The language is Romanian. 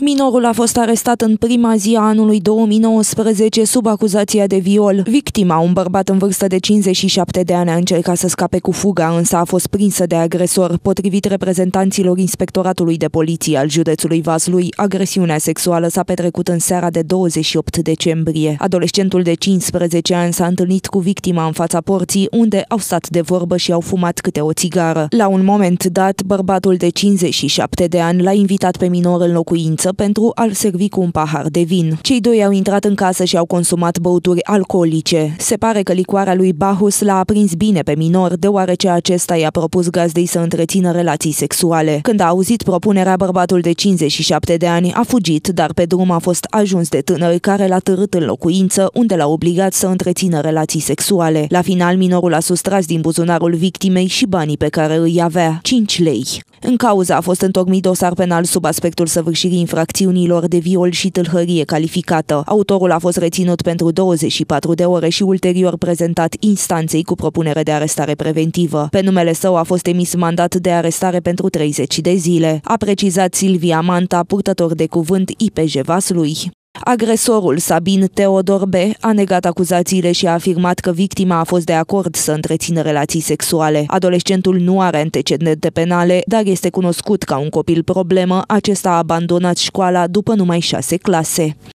Minorul a fost arestat în prima zi a anului 2019 sub acuzația de viol. Victima, un bărbat în vârstă de 57 de ani, a încercat să scape cu fuga, însă a fost prinsă de agresor. Potrivit reprezentanților Inspectoratului de Poliție al județului Vaslui, agresiunea sexuală s-a petrecut în seara de 28 decembrie. Adolescentul de 15 ani s-a întâlnit cu victima în fața porții, unde au stat de vorbă și au fumat câte o țigară. La un moment dat, bărbatul de 57 de ani l-a invitat pe minor în locuință măsliță pentru a-l servi cu un pahar de vin. Cei doi au intrat în casă și au consumat băuturi alcoolice. Se pare că licoarea lui Bahus l-a aprins bine pe minor, deoarece acesta i-a propus gazdei să întrețină relații sexuale. Când a auzit propunerea, bărbatul de 57 de ani a fugit, dar pe drum a fost ajuns de tânări care l-a târât în locuință, unde l-a obligat să întrețină relații sexuale. La final, minorul a sustras din buzunarul victimei și banii pe care îi avea, 5 lei. În cauza a fost întocmit dosar penal sub aspectul săvârșirii infracțiunilor de viol și tâlhărie calificată. Autorul a fost reținut pentru 24 de ore și ulterior prezentat instanței cu propunere de arestare preventivă. Pe numele său a fost emis mandat de arestare pentru 30 de zile. A precizat Silvia Manta, purtător de cuvânt IPJ Vaslui. Agresorul Sabin Teodor B. a negat acuzațiile și a afirmat că victima a fost de acord să întrețină relații sexuale. Adolescentul nu are antecedente penale, dar este cunoscut ca un copil problemă. Acesta a abandonat școala după numai șase clase.